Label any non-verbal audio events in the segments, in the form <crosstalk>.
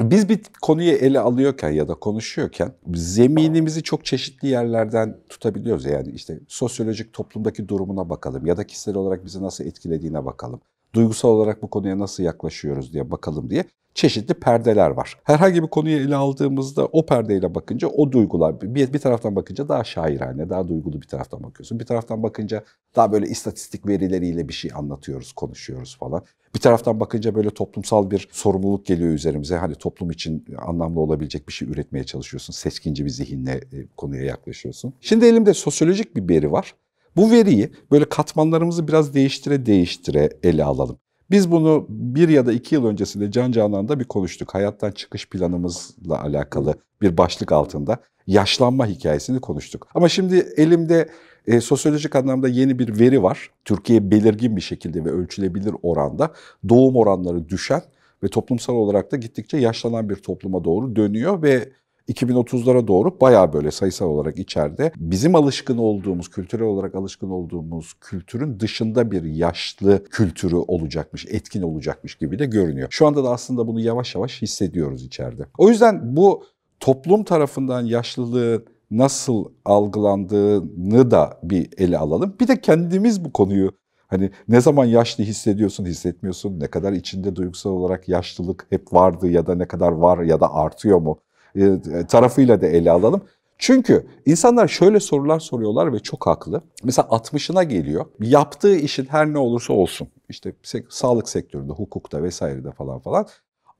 Biz bir konuyu ele alıyorken ya da konuşuyorken zeminimizi çok çeşitli yerlerden tutabiliyoruz. Yani işte sosyolojik toplumdaki durumuna bakalım ya da kişisel olarak bizi nasıl etkilediğine bakalım duygusal olarak bu konuya nasıl yaklaşıyoruz diye bakalım diye çeşitli perdeler var. Herhangi bir konuyu ele aldığımızda o perdeyle bakınca o duygular bir, bir taraftan bakınca daha şairane, daha duygulu bir taraftan bakıyorsun. Bir taraftan bakınca daha böyle istatistik verileriyle bir şey anlatıyoruz, konuşuyoruz falan. Bir taraftan bakınca böyle toplumsal bir sorumluluk geliyor üzerimize. Hani toplum için anlamlı olabilecek bir şey üretmeye çalışıyorsun. Seçkinci bir zihinle e, konuya yaklaşıyorsun. Şimdi elimde sosyolojik bir veri var. Bu veriyi böyle katmanlarımızı biraz değiştire değiştire ele alalım. Biz bunu bir ya da iki yıl öncesinde Can Canan'da bir konuştuk. Hayattan çıkış planımızla alakalı bir başlık altında yaşlanma hikayesini konuştuk. Ama şimdi elimde e, sosyolojik anlamda yeni bir veri var. Türkiye belirgin bir şekilde ve ölçülebilir oranda doğum oranları düşen ve toplumsal olarak da gittikçe yaşlanan bir topluma doğru dönüyor ve 2030'lara doğru baya böyle sayısal olarak içeride bizim alışkın olduğumuz, kültürel olarak alışkın olduğumuz kültürün dışında bir yaşlı kültürü olacakmış, etkin olacakmış gibi de görünüyor. Şu anda da aslında bunu yavaş yavaş hissediyoruz içeride. O yüzden bu toplum tarafından yaşlılığı nasıl algılandığını da bir ele alalım. Bir de kendimiz bu konuyu Hani ne zaman yaşlı hissediyorsun, hissetmiyorsun, ne kadar içinde duygusal olarak yaşlılık hep vardı ya da ne kadar var ya da artıyor mu? E, tarafıyla da ele alalım. Çünkü insanlar şöyle sorular soruyorlar ve çok haklı. Mesela 60'ına geliyor. Yaptığı işin her ne olursa olsun. işte sağlık sektöründe, hukukta vesairede falan falan.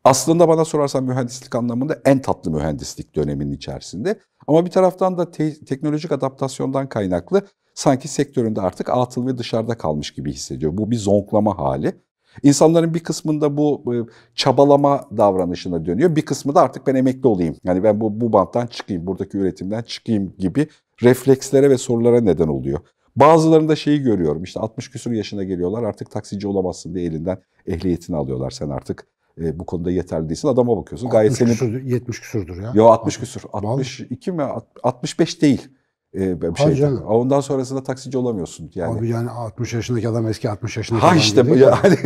Aslında bana sorarsan mühendislik anlamında en tatlı mühendislik döneminin içerisinde. Ama bir taraftan da te teknolojik adaptasyondan kaynaklı sanki sektöründe artık atıl ve dışarıda kalmış gibi hissediyor. Bu bir zonklama hali. İnsanların bir kısmında bu e, çabalama davranışına dönüyor. Bir kısmı da artık ben emekli olayım. Yani ben bu, bu banttan çıkayım, buradaki üretimden çıkayım gibi reflekslere ve sorulara neden oluyor. Bazılarında şeyi görüyorum işte 60 küsur yaşına geliyorlar artık taksici olamazsın diye elinden ehliyetini alıyorlar. Sen artık e, bu konuda yeterli değilsin. Adama bakıyorsun gayet senin... Küsür, 70 küsurdur ya. Yo 60 küsur. 62 mi? 65 değil e, bir şey. Canım. Ondan sonrasında taksici olamıyorsun yani. Abi yani 60 yaşındaki adam eski 60 yaşındaki ha adam. Ha işte yani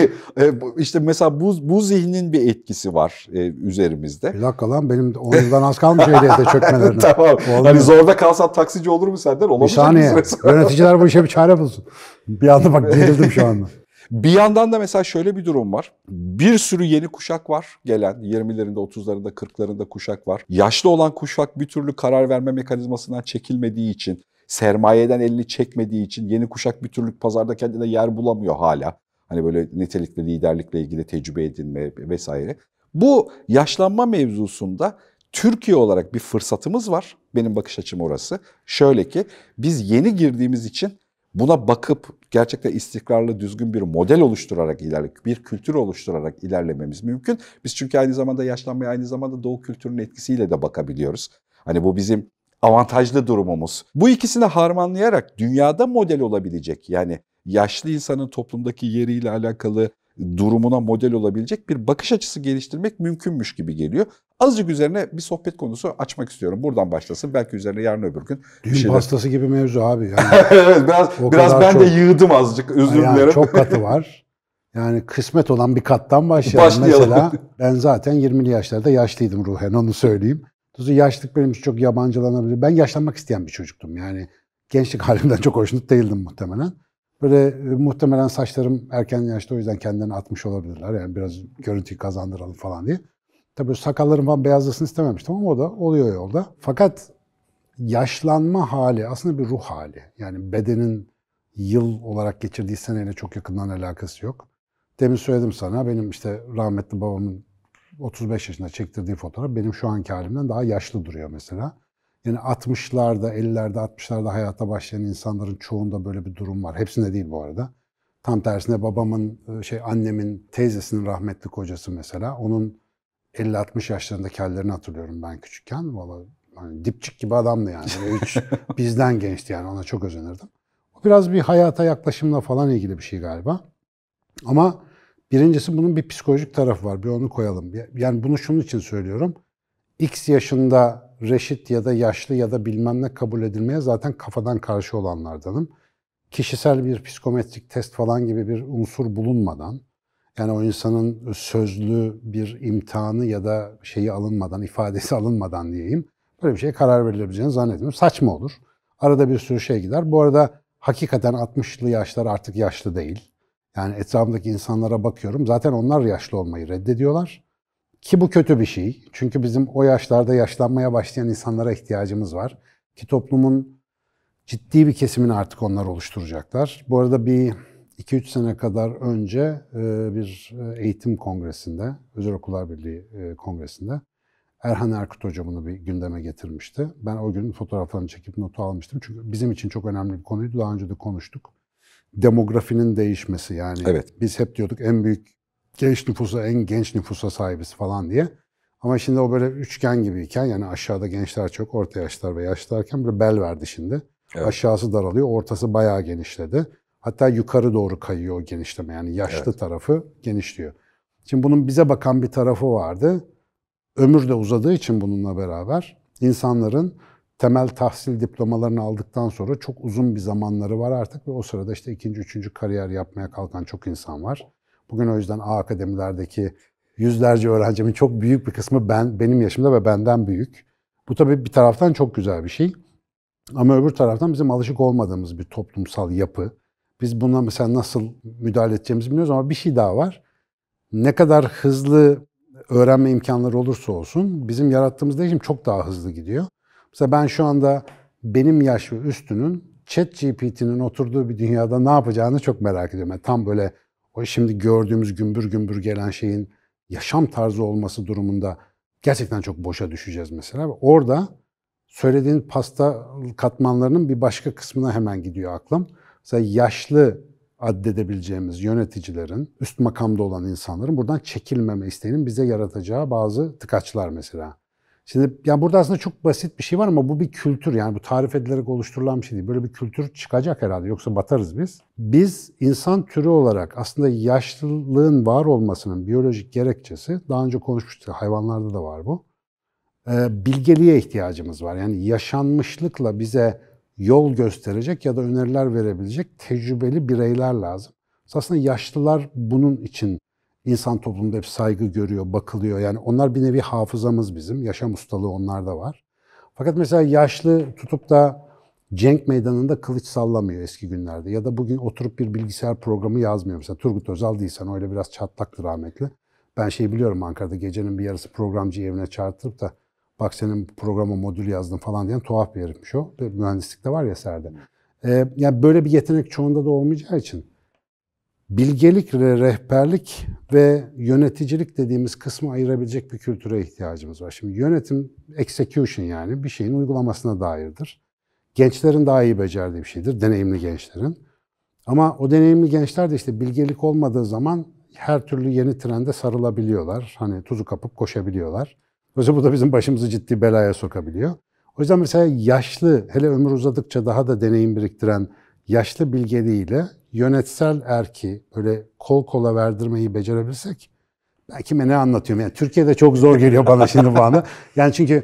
e, işte mesela bu bu zihnin bir etkisi var e, üzerimizde. Bir dakika lan benim 10 yıldan az kalmış ehliyete çökmelerine. <laughs> tamam. Olmuyor. Hani zorda kalsan taksici olur mu senden? Olamaz. bir saniye. <laughs> Yöneticiler bu işe bir çare bulsun. Bir anda bak gerildim şu anda. Bir yandan da mesela şöyle bir durum var. Bir sürü yeni kuşak var gelen. 20'lerinde, 30'larında, 40'larında kuşak var. Yaşlı olan kuşak bir türlü karar verme mekanizmasından çekilmediği için, sermayeden elini çekmediği için yeni kuşak bir türlü pazarda kendine yer bulamıyor hala. Hani böyle nitelikli liderlikle ilgili tecrübe edinme vesaire. Bu yaşlanma mevzusunda Türkiye olarak bir fırsatımız var. Benim bakış açım orası. Şöyle ki biz yeni girdiğimiz için buna bakıp gerçekten istikrarlı, düzgün bir model oluşturarak ilerlemek, bir kültür oluşturarak ilerlememiz mümkün. Biz çünkü aynı zamanda yaşlanmaya aynı zamanda doğu kültürünün etkisiyle de bakabiliyoruz. Hani bu bizim avantajlı durumumuz. Bu ikisini harmanlayarak dünyada model olabilecek yani yaşlı insanın toplumdaki yeriyle alakalı durumuna model olabilecek bir bakış açısı geliştirmek mümkünmüş gibi geliyor. Azıcık üzerine bir sohbet konusu açmak istiyorum. Buradan başlasın. Belki üzerine yarın öbür gün. Düğün şeyler... pastası gibi mevzu abi. Yani. <laughs> evet biraz, o biraz ben çok... de yığdım azıcık. Özür yani dilerim. Çok katı var. Yani kısmet olan bir kattan başlayalım. başlayalım. Mesela ben zaten 20'li yaşlarda yaşlıydım ruhen onu söyleyeyim. Dolayısıyla yaşlılık benim için çok yabancılanabilir. Ben yaşlanmak isteyen bir çocuktum. Yani gençlik halimden çok hoşnut değildim muhtemelen. Böyle e, muhtemelen saçlarım erken yaşta o yüzden kendilerini atmış olabilirler. Yani biraz görüntüyü kazandıralım falan diye. Tabii sakallarım falan beyazlasın istememiştim ama o da oluyor yolda. Fakat yaşlanma hali aslında bir ruh hali. Yani bedenin yıl olarak geçirdiği seneyle çok yakından alakası yok. Demin söyledim sana benim işte rahmetli babamın 35 yaşında çektirdiği fotoğraf benim şu anki halimden daha yaşlı duruyor mesela. Yani 60'larda, 50'lerde, 60'larda hayata başlayan insanların çoğunda böyle bir durum var. Hepsinde değil bu arada. Tam tersine babamın, e, şey annemin teyzesinin rahmetli kocası mesela. Onun 50-60 yaşlarında kellerini hatırlıyorum ben küçükken. Valla hani dipçik gibi adamdı yani. Hiç <laughs> bizden gençti yani ona çok özenirdim. O biraz bir hayata yaklaşımla falan ilgili bir şey galiba. Ama birincisi bunun bir psikolojik tarafı var. Bir onu koyalım. Yani bunu şunun için söylüyorum. X yaşında reşit ya da yaşlı ya da bilmem ne kabul edilmeye zaten kafadan karşı olanlardanım. Kişisel bir psikometrik test falan gibi bir unsur bulunmadan, yani o insanın sözlü bir imtihanı ya da şeyi alınmadan, ifadesi <laughs> alınmadan diyeyim, böyle bir şeye karar verilebileceğini zannetmiyorum. Saçma olur. Arada bir sürü şey gider. Bu arada hakikaten 60'lı yaşlar artık yaşlı değil. Yani etrafımdaki insanlara bakıyorum. Zaten onlar yaşlı olmayı reddediyorlar. Ki bu kötü bir şey. Çünkü bizim o yaşlarda yaşlanmaya başlayan insanlara ihtiyacımız var. Ki toplumun ciddi bir kesimini artık onlar oluşturacaklar. Bu arada bir 2-3 sene kadar önce e, bir e, eğitim kongresinde, Özel Okullar Birliği e, kongresinde Erhan Erkut Hoca bunu bir gündeme getirmişti. Ben o gün fotoğraflarını çekip notu almıştım. Çünkü bizim için çok önemli bir konuydu. Daha önce de konuştuk. Demografinin değişmesi yani. Evet. Biz hep diyorduk en büyük genç nüfusa, en genç nüfusa sahibiz falan diye. Ama şimdi o böyle üçgen gibiyken yani aşağıda gençler çok, orta yaşlar ve yaşlarken böyle bel verdi şimdi. Evet. Aşağısı daralıyor, ortası bayağı genişledi. Hatta yukarı doğru kayıyor o genişleme. Yani yaşlı evet. tarafı genişliyor. Şimdi bunun bize bakan bir tarafı vardı. Ömür de uzadığı için bununla beraber insanların temel tahsil diplomalarını aldıktan sonra çok uzun bir zamanları var artık ve o sırada işte ikinci, üçüncü kariyer yapmaya kalkan çok insan var. Bugün o yüzden A akademilerdeki yüzlerce öğrencimin çok büyük bir kısmı ben benim yaşımda ve benden büyük. Bu tabii bir taraftan çok güzel bir şey. Ama öbür taraftan bizim alışık olmadığımız bir toplumsal yapı. Biz buna mesela nasıl müdahale edeceğimizi bilmiyoruz ama bir şey daha var. Ne kadar hızlı öğrenme imkanları olursa olsun bizim yarattığımız değişim çok daha hızlı gidiyor. Mesela ben şu anda benim yaş ve üstünün ChatGPT'nin oturduğu bir dünyada ne yapacağını çok merak ediyorum. Yani tam böyle o şimdi gördüğümüz gümbür gümbür gelen şeyin yaşam tarzı olması durumunda gerçekten çok boşa düşeceğiz mesela. Orada söylediğin pasta katmanlarının bir başka kısmına hemen gidiyor aklım. Mesela yaşlı addedebileceğimiz yöneticilerin, üst makamda olan insanların buradan çekilmeme isteğinin bize yaratacağı bazı tıkaçlar mesela. Şimdi yani burada aslında çok basit bir şey var ama bu bir kültür yani bu tarif edilerek oluşturulan bir şey değil. Böyle bir kültür çıkacak herhalde yoksa batarız biz. Biz insan türü olarak aslında yaşlılığın var olmasının biyolojik gerekçesi daha önce konuşmuştuk hayvanlarda da var bu. E, bilgeliğe ihtiyacımız var. Yani yaşanmışlıkla bize yol gösterecek ya da öneriler verebilecek tecrübeli bireyler lazım. Aslında yaşlılar bunun için İnsan toplumunda hep saygı görüyor, bakılıyor. Yani onlar bir nevi hafızamız bizim. Yaşam ustalığı onlarda var. Fakat mesela yaşlı tutup da cenk meydanında kılıç sallamıyor eski günlerde. Ya da bugün oturup bir bilgisayar programı yazmıyor. Mesela Turgut Özal değilsen öyle biraz çatlaktı rahmetli. Ben şey biliyorum Ankara'da gecenin bir yarısı programcı evine çağırtırıp da bak senin programı modül yazdın falan diyen tuhaf bir herifmiş o. Mühendislikte var ya Serde. Ee, yani böyle bir yetenek çoğunda da olmayacağı için bilgelik ve rehberlik ve yöneticilik dediğimiz kısmı ayırabilecek bir kültüre ihtiyacımız var. Şimdi yönetim execution yani bir şeyin uygulamasına dairdir. Gençlerin daha iyi becerdiği bir şeydir, deneyimli gençlerin. Ama o deneyimli gençler de işte bilgelik olmadığı zaman her türlü yeni trende sarılabiliyorlar. Hani tuzu kapıp koşabiliyorlar. Dolayısıyla bu da bizim başımızı ciddi belaya sokabiliyor. O yüzden mesela yaşlı, hele ömür uzadıkça daha da deneyim biriktiren yaşlı bilgeliğiyle yönetsel erki böyle kol kola verdirmeyi becerebilsek Ben ben ne anlatıyorum. Yani Türkiye'de çok zor geliyor bana şimdi bu anı. <laughs> Yani çünkü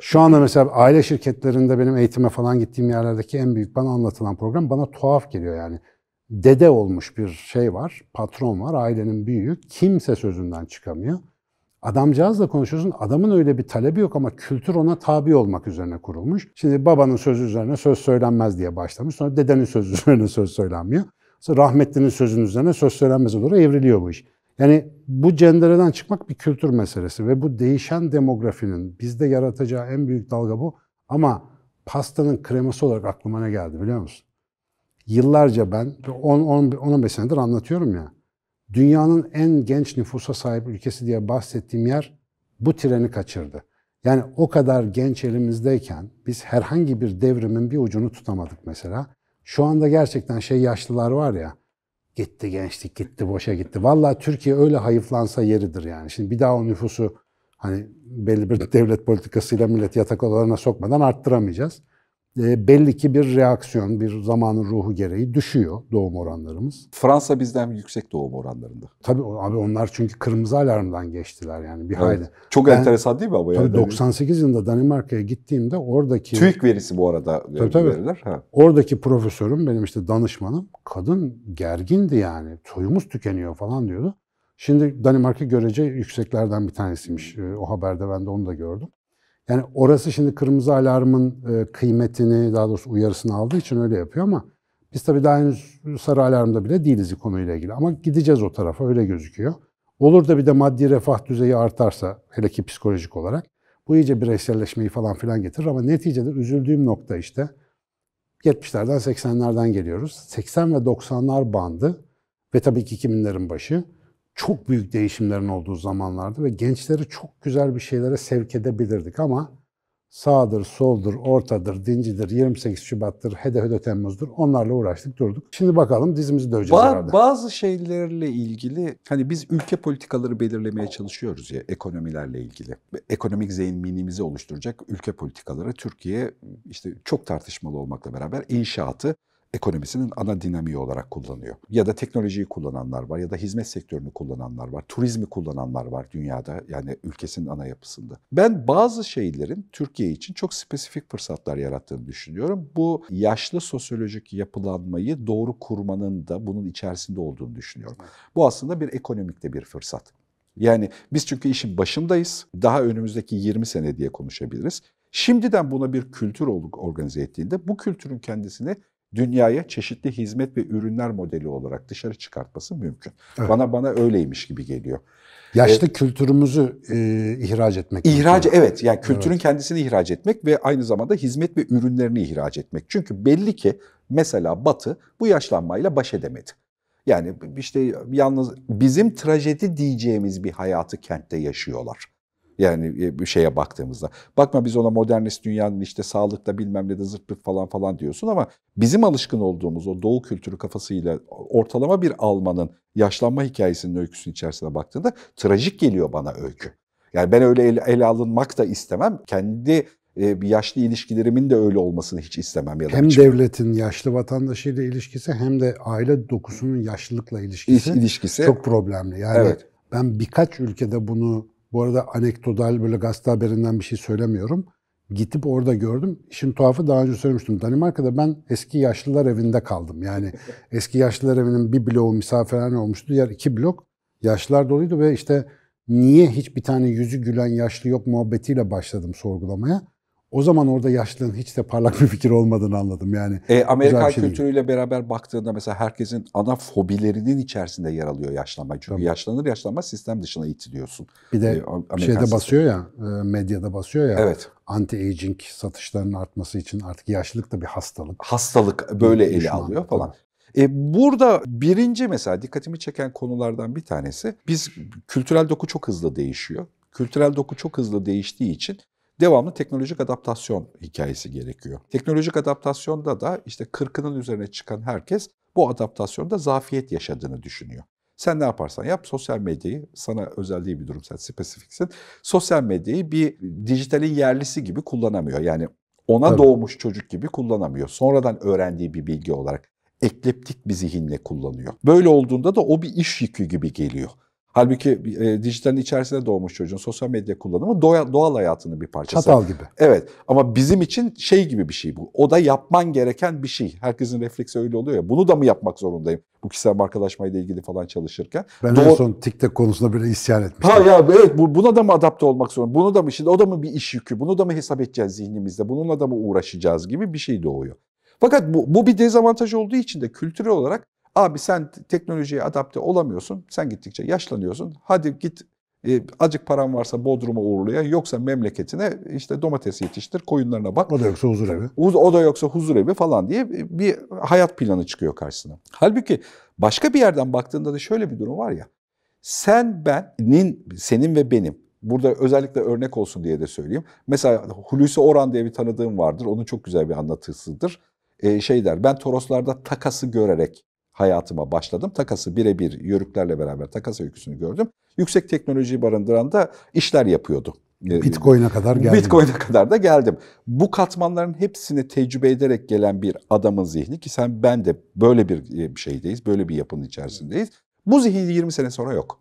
şu anda mesela aile şirketlerinde benim eğitime falan gittiğim yerlerdeki en büyük bana anlatılan program bana tuhaf geliyor yani. Dede olmuş bir şey var, patron var, ailenin büyüğü. Kimse sözünden çıkamıyor. Adamcağızla konuşuyorsun, adamın öyle bir talebi yok ama kültür ona tabi olmak üzerine kurulmuş. Şimdi babanın sözü üzerine söz söylenmez diye başlamış, sonra dedenin sözü <laughs> üzerine söz söylenmiyor rahmetlinin sözünün üzerine söz söylenmez doğru evriliyor bu iş. Yani bu cendereden çıkmak bir kültür meselesi ve bu değişen demografinin bizde yaratacağı en büyük dalga bu. Ama pastanın kreması olarak aklıma ne geldi biliyor musun? Yıllarca ben 10-15 senedir anlatıyorum ya. Dünyanın en genç nüfusa sahip ülkesi diye bahsettiğim yer bu treni kaçırdı. Yani o kadar genç elimizdeyken biz herhangi bir devrimin bir ucunu tutamadık mesela. Şu anda gerçekten şey yaşlılar var ya, gitti gençlik, gitti boşa gitti. Vallahi Türkiye öyle hayıflansa yeridir yani. Şimdi bir daha o nüfusu hani belli bir devlet politikasıyla millet yatak odalarına sokmadan arttıramayacağız. Ee, belli ki bir reaksiyon, bir zamanın ruhu gereği düşüyor doğum oranlarımız. Fransa bizden yüksek doğum oranlarında. Tabii abi onlar çünkü kırmızı alarmdan geçtiler yani bir evet. hayli. Çok ben, enteresan değil mi ama? Tabii 98 yılında Danimarka'ya gittiğimde oradaki... TÜİK verisi bu arada e, tabii, tabii. veriler. Ha. Oradaki profesörüm, benim işte danışmanım, kadın gergindi yani. Soyumuz tükeniyor falan diyordu. Şimdi Danimarka görece yükseklerden bir tanesiymiş. Ee, o haberde ben de onu da gördüm. Yani orası şimdi kırmızı alarmın e, kıymetini daha doğrusu uyarısını aldığı için öyle yapıyor ama biz tabii daha henüz sarı alarmda bile değiliz konuyla ilgili ama gideceğiz o tarafa öyle gözüküyor. Olur da bir de maddi refah düzeyi artarsa hele ki psikolojik olarak bu iyice bireyselleşmeyi falan filan getirir ama neticede üzüldüğüm nokta işte 70'lerden 80'lerden geliyoruz. 80 ve 90'lar bandı ve tabii ki 2000'lerin başı çok büyük değişimlerin olduğu zamanlardı ve gençleri çok güzel bir şeylere sevk edebilirdik ama sağdır, soldur, ortadır, dincidir, 28 Şubat'tır, hede hede Temmuz'dur onlarla uğraştık durduk. Şimdi bakalım dizimizi döveceğiz ba herhalde. Bazı şeylerle ilgili hani biz ülke politikaları belirlemeye çalışıyoruz ya ekonomilerle ilgili. Ekonomik zenginliğimizi oluşturacak ülke politikaları Türkiye işte çok tartışmalı olmakla beraber inşaatı ekonomisinin ana dinamiği olarak kullanıyor. Ya da teknolojiyi kullananlar var ya da hizmet sektörünü kullananlar var, turizmi kullananlar var dünyada yani ülkesinin ana yapısında. Ben bazı şeylerin Türkiye için çok spesifik fırsatlar yarattığını düşünüyorum. Bu yaşlı sosyolojik yapılanmayı doğru kurmanın da bunun içerisinde olduğunu düşünüyorum. Bu aslında bir ekonomikte bir fırsat. Yani biz çünkü işin başındayız. Daha önümüzdeki 20 sene diye konuşabiliriz. Şimdiden buna bir kültür organize ettiğinde bu kültürün kendisini dünyaya çeşitli hizmet ve ürünler modeli olarak dışarı çıkartması mümkün. Evet. Bana bana öyleymiş gibi geliyor. Yaşlı ee, kültürümüzü e, ihraç etmek. İhraç evet yani kültürün evet. kendisini ihraç etmek ve aynı zamanda hizmet ve ürünlerini ihraç etmek. Çünkü belli ki mesela Batı bu yaşlanmayla baş edemedi. Yani işte yalnız bizim trajedi diyeceğimiz bir hayatı kentte yaşıyorlar. Yani e, bir şeye baktığımızda. Bakma biz ona modernist dünyanın işte sağlıkta bilmem ne de zırt falan falan diyorsun ama bizim alışkın olduğumuz o doğu kültürü kafasıyla ortalama bir Alman'ın yaşlanma hikayesinin öyküsünün içerisine baktığında trajik geliyor bana öykü. Yani ben öyle ele, ele alınmak da istemem. Kendi e, bir yaşlı ilişkilerimin de öyle olmasını hiç istemem ya da hem hiç devletin yaşlı vatandaşıyla ilişkisi hem de aile dokusunun yaşlılıkla ilişkisi, ilişkisi çok problemli. Yani evet. ben birkaç ülkede bunu bu arada anekdotal böyle gazete haberinden bir şey söylemiyorum. Gitip orada gördüm. İşin tuhafı daha önce söylemiştim. Danimarka'da ben eski yaşlılar evinde kaldım. Yani <laughs> eski yaşlılar evinin bir bloğu misafirhane olmuştu. Diğer iki blok yaşlılar doluydu ve işte niye hiçbir tane yüzü gülen yaşlı yok muhabbetiyle başladım sorgulamaya. O zaman orada yaşlılığın hiç de parlak bir fikir olmadığını anladım yani. E, şey Amerikan şey kültürüyle değil. beraber baktığında mesela herkesin ana fobilerinin içerisinde yer alıyor yaşlanma. Çünkü Tabii. yaşlanır yaşlanma sistem dışına itiliyorsun. Bir de e, şeyde sistem. basıyor ya, e, medyada basıyor ya. Evet. Anti-aging satışlarının artması için artık yaşlılık da bir hastalık. Hastalık böyle ele alıyor falan. Tabii. E, burada birinci mesela dikkatimi çeken konulardan bir tanesi biz kültürel doku çok hızlı değişiyor. Kültürel doku çok hızlı değiştiği için devamlı teknolojik adaptasyon hikayesi gerekiyor. Teknolojik adaptasyonda da işte kırkının üzerine çıkan herkes bu adaptasyonda zafiyet yaşadığını düşünüyor. Sen ne yaparsan yap sosyal medyayı sana özel değil bir durum sen spesifiksin. Sosyal medyayı bir dijitalin yerlisi gibi kullanamıyor. Yani ona Tabii. doğmuş çocuk gibi kullanamıyor. Sonradan öğrendiği bir bilgi olarak ekleptik bir zihinle kullanıyor. Böyle olduğunda da o bir iş yükü gibi geliyor. Halbuki e, dijitalin içerisinde doğmuş çocuğun sosyal medya kullanımı doğa, doğal hayatının bir parçası. Çatal gibi. Evet ama bizim için şey gibi bir şey bu. O da yapman gereken bir şey. Herkesin refleksi öyle oluyor ya. Bunu da mı yapmak zorundayım? Bu kişisel markalaşmayla ilgili falan çalışırken. Ben Doğ- en son TikTok konusunda bile isyan etmiştim. Ha ya evet bu, buna da mı adapte olmak zorundayım? Bunu da mı şimdi o da mı bir iş yükü? Bunu da mı hesap edeceğiz zihnimizde? Bununla da mı uğraşacağız gibi bir şey doğuyor. Fakat bu, bu bir dezavantaj olduğu için de kültürel olarak Abi sen teknolojiye adapte olamıyorsun. Sen gittikçe yaşlanıyorsun. Hadi git e, acık paran varsa Bodrum'a uğurluya yoksa memleketine işte domates yetiştir, koyunlarına bak. O da yoksa huzur evi. O, da yoksa huzur evi falan diye bir hayat planı çıkıyor karşısına. Halbuki başka bir yerden baktığında da şöyle bir durum var ya. Sen benin, senin ve benim burada özellikle örnek olsun diye de söyleyeyim. Mesela Hulusi Oran diye bir tanıdığım vardır. Onun çok güzel bir anlatısıdır. Ee, şey der, ben Toroslarda takası görerek hayatıma başladım. Takası birebir yörüklerle beraber takas öyküsünü gördüm. Yüksek teknolojiyi barındıran da işler yapıyordu. Ee, Bitcoin'e kadar geldim. Bitcoin'e kadar da geldim. Bu katmanların hepsini tecrübe ederek gelen bir adamın zihni ki sen ben de böyle bir e, şeydeyiz, böyle bir yapının içerisindeyiz. Bu zihin 20 sene sonra yok.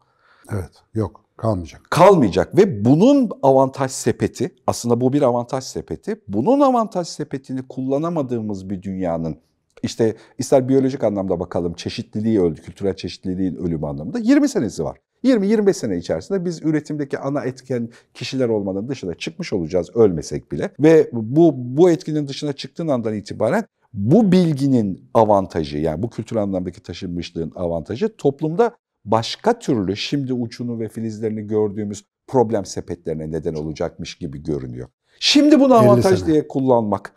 Evet, yok. Kalmayacak. Kalmayacak ve bunun avantaj sepeti, aslında bu bir avantaj sepeti. Bunun avantaj sepetini kullanamadığımız bir dünyanın işte ister biyolojik anlamda bakalım çeşitliliği öldü, kültürel çeşitliliğin ölümü anlamında 20 senesi var. 20-25 sene içerisinde biz üretimdeki ana etken kişiler olmanın dışına çıkmış olacağız ölmesek bile. Ve bu, bu etkinin dışına çıktığın andan itibaren bu bilginin avantajı yani bu kültür anlamdaki taşınmışlığın avantajı toplumda başka türlü şimdi uçunu ve filizlerini gördüğümüz problem sepetlerine neden olacakmış gibi görünüyor. Şimdi bunu avantaj diye kullanmak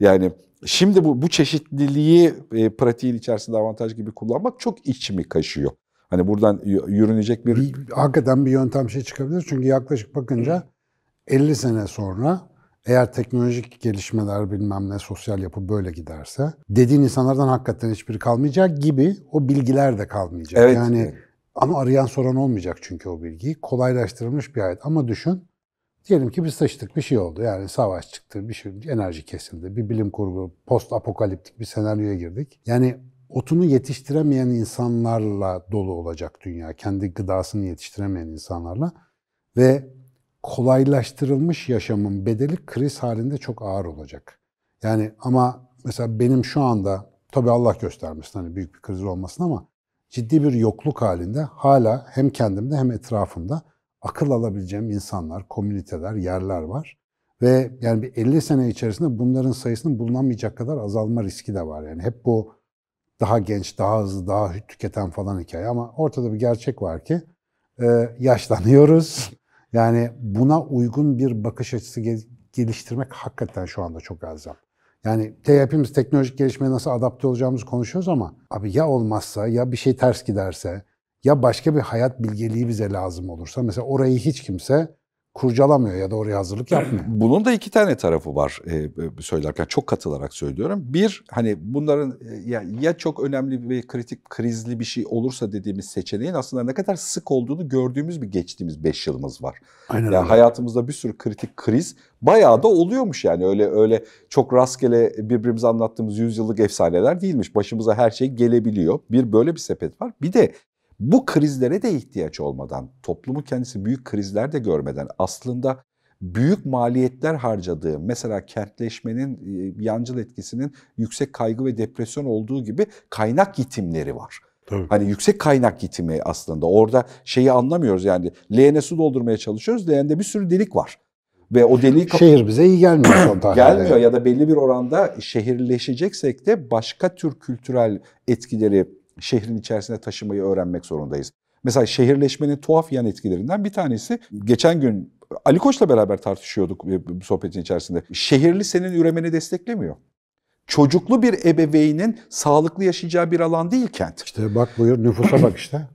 yani şimdi bu, bu çeşitliliği e, pratiğin içerisinde avantaj gibi kullanmak çok içimi kaşıyor. Hani buradan yürünecek bir... bir... Hakikaten bir yöntem şey çıkabilir. Çünkü yaklaşık bakınca 50 sene sonra eğer teknolojik gelişmeler bilmem ne sosyal yapı böyle giderse dediğin insanlardan hakikaten hiçbir kalmayacak gibi o bilgiler de kalmayacak. Evet. Yani ama arayan soran olmayacak çünkü o bilgiyi. Kolaylaştırılmış bir hayat. Ama düşün Diyelim ki biz sıçtık, bir şey oldu. Yani savaş çıktı, bir şey, enerji kesildi. Bir bilim kurgu, post apokaliptik bir senaryoya girdik. Yani otunu yetiştiremeyen insanlarla dolu olacak dünya. Kendi gıdasını yetiştiremeyen insanlarla. Ve kolaylaştırılmış yaşamın bedeli kriz halinde çok ağır olacak. Yani ama mesela benim şu anda, tabii Allah göstermesin hani büyük bir kriz olmasın ama ciddi bir yokluk halinde hala hem kendimde hem etrafımda akıl alabileceğim insanlar, komüniteler, yerler var. Ve yani bir 50 sene içerisinde bunların sayısının bulunamayacak kadar azalma riski de var. Yani hep bu daha genç, daha hızlı, daha tüketen falan hikaye ama ortada bir gerçek var ki e, yaşlanıyoruz. <laughs> Yani buna uygun bir bakış açısı geliştirmek hakikaten şu anda çok azal. Yani te hepimiz teknolojik gelişmeye nasıl adapte olacağımızı konuşuyoruz ama abi ya olmazsa ya bir şey ters giderse ya başka bir hayat bilgeliği bize lazım olursa mesela orayı hiç kimse kurcalamıyor ya da oraya hazırlık yapmıyor. <clears throat> Bunun da iki tane tarafı var e, e, söylerken çok katılarak söylüyorum. Bir hani bunların e, ya, ya çok önemli ve kritik krizli bir şey olursa dediğimiz seçeneğin aslında ne kadar sık olduğunu gördüğümüz bir geçtiğimiz 5 yılımız var. Aynen yani hayatımızda bir sürü kritik kriz bayağı da oluyormuş yani öyle öyle çok rastgele birbirimize anlattığımız yüzyıllık efsaneler değilmiş. Başımıza her şey gelebiliyor. Bir böyle bir sepet var. Bir de bu krizlere de ihtiyaç olmadan, toplumu kendisi büyük krizler de görmeden aslında büyük maliyetler harcadığı, mesela kentleşmenin e, yancıl etkisinin yüksek kaygı ve depresyon olduğu gibi kaynak yitimleri var. Tabii. Hani yüksek kaynak yitimi aslında. Orada şeyi anlamıyoruz yani. Leğene su doldurmaya çalışıyoruz. Leğende bir sürü delik var. Ve o deliği şehir bize iyi gelmiyor <coughs> Gelmiyor ya da belli bir oranda şehirleşeceksek de başka tür kültürel etkileri şehrin içerisine taşımayı öğrenmek zorundayız. Mesela şehirleşmenin tuhaf yan etkilerinden bir tanesi geçen gün Ali Koç'la beraber tartışıyorduk bu sohbetin içerisinde. Şehirli senin üremeni desteklemiyor. Çocuklu bir ebeveynin sağlıklı yaşayacağı bir alan değil kent. İşte bak buyur nüfusa bak işte.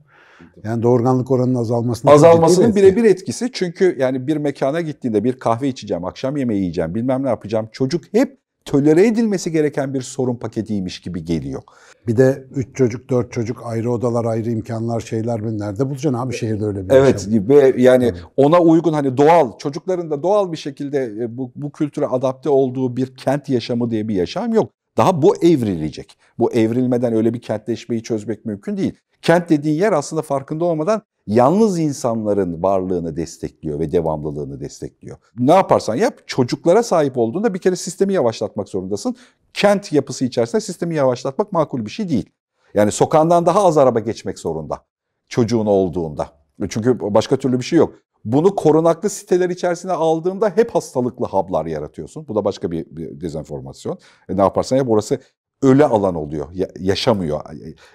Yani doğurganlık oranının azalmasının azalmasının birebir etkisi. Çünkü yani bir mekana gittiğinde bir kahve içeceğim, akşam yemeği yiyeceğim, bilmem ne yapacağım. Çocuk hep tölere edilmesi gereken bir sorun paketiymiş gibi geliyor. Bir de üç çocuk, dört çocuk ayrı odalar, ayrı imkanlar, şeyler ben nerede bulacaksın abi şehirde öyle bir evet, şey. Evet yani ona uygun hani doğal, çocukların da doğal bir şekilde e, bu, bu kültüre adapte olduğu bir kent yaşamı diye bir yaşam yok. Daha bu evrilecek. Bu evrilmeden öyle bir kentleşmeyi çözmek mümkün değil. Kent dediğin yer aslında farkında olmadan yalnız insanların varlığını destekliyor ve devamlılığını destekliyor. Ne yaparsan yap çocuklara sahip olduğunda bir kere sistemi yavaşlatmak zorundasın. Kent yapısı içerisinde sistemi yavaşlatmak makul bir şey değil. Yani sokağından daha az araba geçmek zorunda çocuğun olduğunda. Çünkü başka türlü bir şey yok. Bunu korunaklı siteler içerisine aldığında hep hastalıklı hablar yaratıyorsun. Bu da başka bir, bir dezenformasyon. E ne yaparsan yap orası ölü alan oluyor. Ya, yaşamıyor.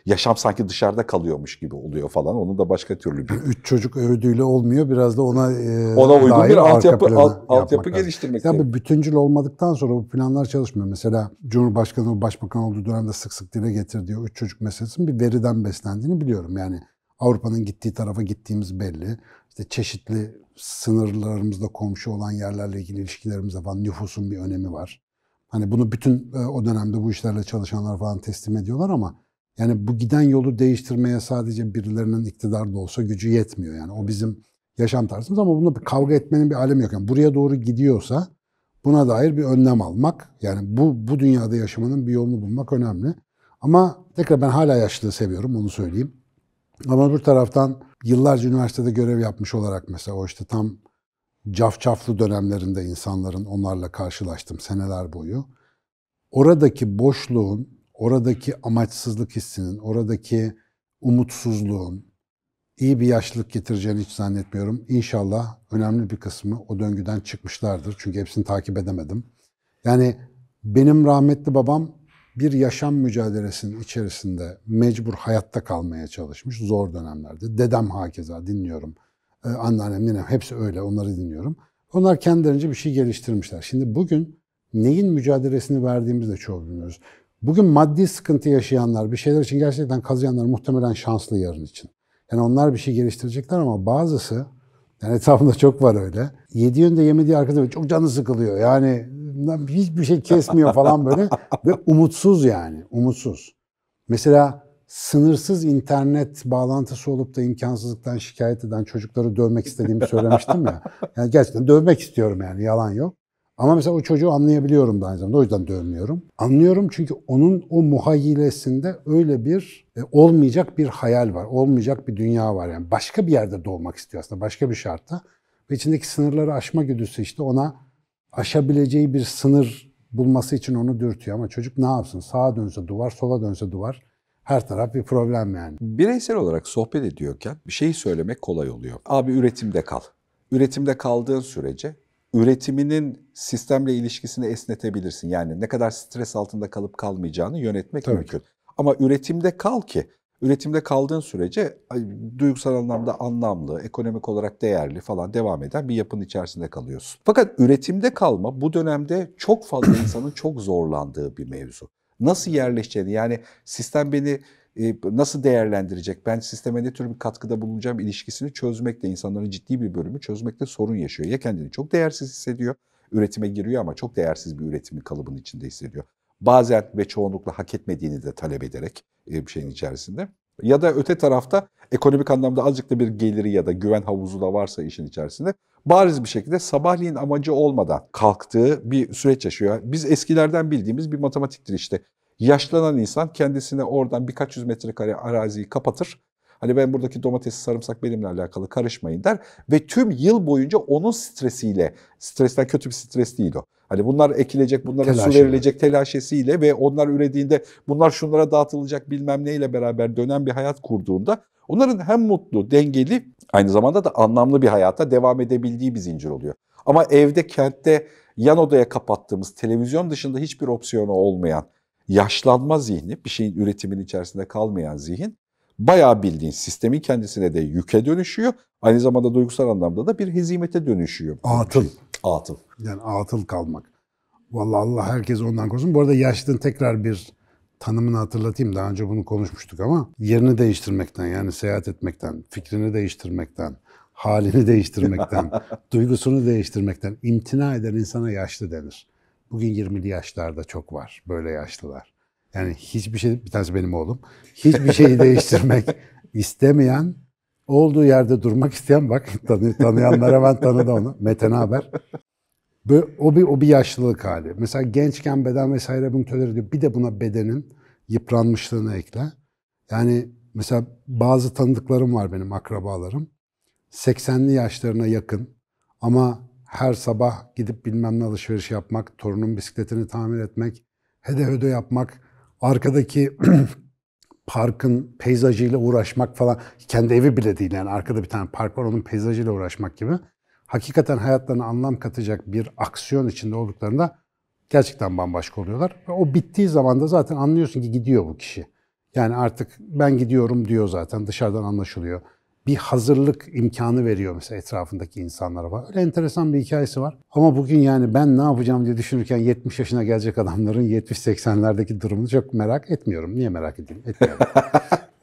Yaşam sanki dışarıda kalıyormuş gibi oluyor falan. Onun da başka türlü bir... Üç çocuk öğüdüyle olmuyor. Biraz da ona e, Ona uygun bir altyapı, alt, altyapı geliştirmek. Tabii yani bütüncül olmadıktan sonra bu planlar çalışmıyor. Mesela Cumhurbaşkanı, Başbakan olduğu dönemde sık sık dile getirdiği üç çocuk meselesinin bir veriden beslendiğini biliyorum. Yani Avrupa'nın gittiği tarafa gittiğimiz belli. İşte çeşitli sınırlarımızda komşu olan yerlerle ilgili ilişkilerimizde falan nüfusun bir önemi var. Hani bunu bütün e, o dönemde bu işlerle çalışanlar falan teslim ediyorlar ama yani bu giden yolu değiştirmeye sadece birilerinin iktidar da olsa gücü yetmiyor. Yani o bizim yaşam tarzımız ama bunda bir kavga etmenin bir alemi yok. Yani buraya doğru gidiyorsa buna dair bir önlem almak yani bu, bu dünyada yaşamanın bir yolunu bulmak önemli. Ama tekrar ben hala yaşlılığı seviyorum onu söyleyeyim. Ama bir taraftan yıllarca üniversitede görev yapmış olarak mesela o işte tam cafcaflı dönemlerinde insanların onlarla karşılaştım seneler boyu. Oradaki boşluğun, oradaki amaçsızlık hissinin, oradaki umutsuzluğun iyi bir yaşlılık getireceğini hiç zannetmiyorum. İnşallah önemli bir kısmı o döngüden çıkmışlardır. Çünkü hepsini takip edemedim. Yani benim rahmetli babam bir yaşam mücadelesinin içerisinde mecbur hayatta kalmaya çalışmış zor dönemlerde. Dedem hakeza dinliyorum ee, anneannem, ninem hepsi öyle. Onları dinliyorum. Onlar kendilerince bir şey geliştirmişler. Şimdi bugün neyin mücadelesini verdiğimizi de çoğu bilmiyoruz. Bugün maddi sıkıntı yaşayanlar, bir şeyler için gerçekten kazıyanlar muhtemelen şanslı yarın için. Yani onlar bir şey geliştirecekler ama bazısı, yani etrafımda çok var öyle. Yedi yönde yemediği arkadaşı çok canı sıkılıyor. Yani hiçbir şey kesmiyor falan böyle. <laughs> Ve umutsuz yani, umutsuz. Mesela sınırsız internet bağlantısı olup da imkansızlıktan şikayet eden çocukları dövmek istediğimi söylemiştim ya. <laughs> Yani gerçekten dövmek istiyorum yani yalan yok. Ama mesela o çocuğu anlayabiliyorum da aynı zamanda. O yüzden dövmüyorum. Anlıyorum çünkü onun o muhayyilesinde öyle bir e, olmayacak bir hayal var. Olmayacak bir dünya var. Yani başka bir yerde doğmak istiyor aslında. Başka bir şartta. Ve içindeki sınırları aşma güdüsü işte ona aşabileceği bir sınır bulması için onu dürtüyor. Ama çocuk ne yapsın? Sağa dönse duvar, sola dönse duvar her taraf bir problem yani. Bireysel olarak sohbet ediyorken bir şeyi söylemek kolay oluyor. Abi üretimde kal. Üretimde kaldığın sürece üretiminin sistemle ilişkisini esnetebilirsin. Yani ne kadar stres altında kalıp kalmayacağını yönetmek Tabii mümkün. Ki. Ama üretimde kal ki üretimde kaldığın sürece duygusal anlamda anlamlı, ekonomik olarak değerli falan devam eden bir yapının içerisinde kalıyorsun. Fakat üretimde kalma bu dönemde çok fazla insanın çok zorlandığı bir mevzu nasıl yerleşeceğini yani sistem beni e, nasıl değerlendirecek, ben sisteme ne tür bir katkıda bulunacağım ilişkisini çözmekte insanların ciddi bir bölümü çözmekte sorun yaşıyor. Ya kendini çok değersiz hissediyor, üretime giriyor ama çok değersiz bir üretimin kalıbının içinde hissediyor. Bazen ve çoğunlukla hak etmediğini de talep ederek e, bir şeyin içerisinde. Ya da öte tarafta ekonomik anlamda azıcık da bir geliri ya da güven havuzu da varsa işin içerisinde bariz bir şekilde sabahleyin amacı olmadan kalktığı bir süreç yaşıyor. Biz eskilerden bildiğimiz bir matematiktir işte. Yaşlanan insan kendisine oradan birkaç yüz metrekare araziyi kapatır. Hani ben buradaki domates, sarımsak benimle alakalı karışmayın der. Ve tüm yıl boyunca onun stresiyle, stresten kötü bir stres değil o. Hani bunlar ekilecek, bunlara Telaşe. su verilecek telaşesiyle ve onlar ürediğinde bunlar şunlara dağıtılacak bilmem neyle beraber dönen bir hayat kurduğunda onların hem mutlu, dengeli aynı zamanda da anlamlı bir hayata devam edebildiği bir zincir oluyor. Ama evde, kentte yan odaya kapattığımız televizyon dışında hiçbir opsiyonu olmayan yaşlanma zihni, bir şeyin üretimin içerisinde kalmayan zihin bayağı bildiğin sistemin kendisine de yüke dönüşüyor. Aynı zamanda duygusal anlamda da bir hezimete dönüşüyor. Atıl. Atıl. Yani atıl kalmak. Vallahi Allah herkes ondan korusun. Bu arada yaşlılığın tekrar bir tanımını hatırlatayım. Daha önce bunu konuşmuştuk ama yerini değiştirmekten yani seyahat etmekten, fikrini değiştirmekten, halini <laughs> değiştirmekten, <laughs> duygusunu değiştirmekten imtina eden insana yaşlı denir. Bugün 20'li yaşlarda çok var böyle yaşlılar. Yani hiçbir şey, bir tanesi benim oğlum, hiçbir şeyi <laughs> değiştirmek istemeyen olduğu yerde durmak isteyen bak tanı, tanıyanlar ben tanıdım onu. Meten haber. o bir o bir yaşlılık hali. Mesela gençken beden vesaire bunu tolere ediyor. Bir de buna bedenin yıpranmışlığını ekle. Yani mesela bazı tanıdıklarım var benim akrabalarım. 80'li yaşlarına yakın ama her sabah gidip bilmem ne alışveriş yapmak, torunun bisikletini tamir etmek, hede hede yapmak, arkadaki <clears throat> parkın peyzajıyla uğraşmak falan. Kendi evi bile değil yani arkada bir tane park var onun peyzajıyla uğraşmak gibi. Hakikaten hayatlarına anlam katacak bir aksiyon içinde olduklarında gerçekten bambaşka oluyorlar. Ve o bittiği zaman da zaten anlıyorsun ki gidiyor bu kişi. Yani artık ben gidiyorum diyor zaten dışarıdan anlaşılıyor bir hazırlık imkanı veriyor mesela etrafındaki insanlara var. Öyle enteresan bir hikayesi var. Ama bugün yani ben ne yapacağım diye düşünürken 70 yaşına gelecek adamların 70-80'lerdeki durumunu çok merak etmiyorum. Niye merak edeyim? Etmiyorum. <laughs>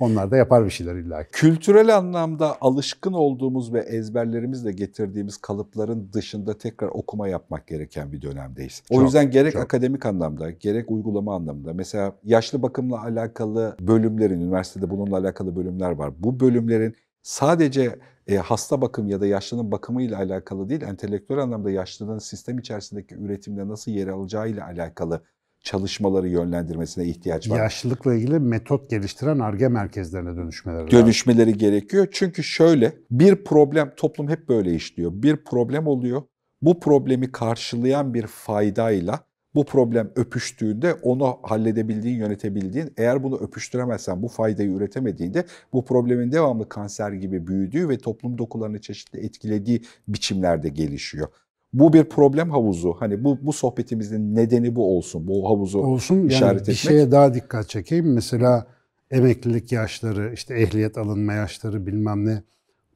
Onlar da yapar bir şeyler illa Kültürel anlamda alışkın olduğumuz ve ezberlerimizle getirdiğimiz kalıpların dışında tekrar okuma yapmak gereken bir dönemdeyiz. O yüzden gerek çok. akademik anlamda, gerek uygulama anlamda. Mesela yaşlı bakımla alakalı bölümlerin, üniversitede bununla alakalı bölümler var. Bu bölümlerin sadece e, hasta bakım ya da yaşlının bakımıyla alakalı değil, entelektüel anlamda yaşlının sistem içerisindeki üretimde nasıl yer alacağıyla alakalı çalışmaları yönlendirmesine ihtiyaç var. Yaşlılıkla ilgili metot geliştiren ARGE merkezlerine dönüşmeleri Dönüşmeleri gerekiyor. Çünkü şöyle bir problem, toplum hep böyle işliyor. Bir problem oluyor. Bu problemi karşılayan bir faydayla bu problem öpüştüğünde onu halledebildiğin, yönetebildiğin, eğer bunu öpüştüremezsen, bu faydayı üretemediğinde bu problemin devamlı kanser gibi büyüdüğü ve toplum dokularını çeşitli etkilediği biçimlerde gelişiyor. Bu bir problem havuzu. Hani bu bu sohbetimizin nedeni bu olsun. Bu havuzu olsun, işaret yani etmek. Bir şeye daha dikkat çekeyim. Mesela emeklilik yaşları, işte ehliyet alınma yaşları bilmem ne.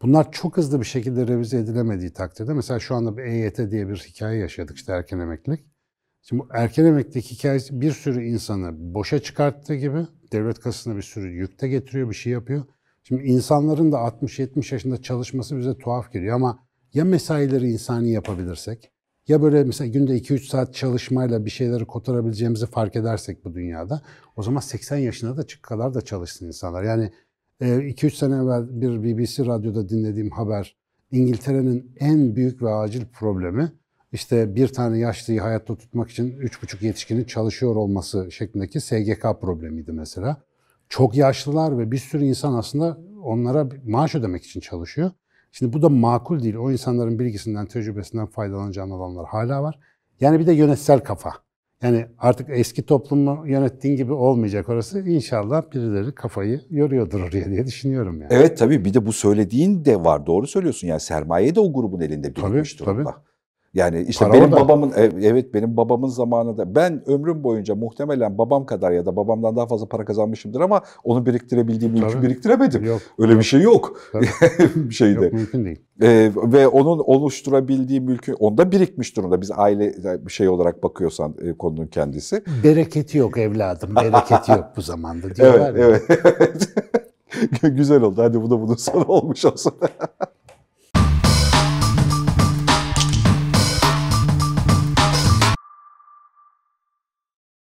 Bunlar çok hızlı bir şekilde revize edilemediği takdirde mesela şu anda bir EYT diye bir hikaye yaşadık işte erken emeklilik. Şimdi bu erken emeklilik hikayesi bir sürü insanı boşa çıkarttığı gibi devlet kasasına bir sürü yükte getiriyor, bir şey yapıyor. Şimdi insanların da 60-70 yaşında çalışması bize tuhaf geliyor ama ya mesaileri insani yapabilirsek ya böyle mesela günde 2-3 saat çalışmayla bir şeyleri kotarabileceğimizi fark edersek bu dünyada o zaman 80 yaşına da çık kadar da çalışsın insanlar. Yani 2-3 e, sene evvel bir BBC radyoda dinlediğim haber İngiltere'nin en büyük ve acil problemi işte bir tane yaşlıyı hayatta tutmak için üç buçuk yetişkinin çalışıyor olması şeklindeki SGK problemiydi mesela. Çok yaşlılar ve bir sürü insan aslında onlara maaş ödemek için çalışıyor. Şimdi bu da makul değil. O insanların bilgisinden, tecrübesinden faydalanacağını alanlar hala var. Yani bir de yönetsel kafa. Yani artık eski toplumu yönettiğin gibi olmayacak orası. İnşallah birileri kafayı yoruyordur oraya diye düşünüyorum yani. Evet tabii bir de bu söylediğin de var. Doğru söylüyorsun. Yani sermaye de o grubun elinde birikmiş tabii, durumda. Tabii. Yani işte Para benim orada. babamın e, evet benim babamın zamanında ben ömrüm boyunca muhtemelen babam kadar ya da babamdan daha fazla para kazanmışımdır ama onu biriktirebildiğim mümkün biriktiremedim. Yok, Öyle bir şey yok. <laughs> şeyde. Yok mümkün değil. Ee, ve onun oluşturabildiği mülkü onda birikmiş durumda. Biz aile e, bir şey olarak bakıyorsan e, konunun kendisi. Bereketi yok evladım. Bereketi yok bu zamanda <laughs> diyorlar. Evet, evet. <laughs> Güzel oldu. Hadi bu da bunun sonu olmuş olsun.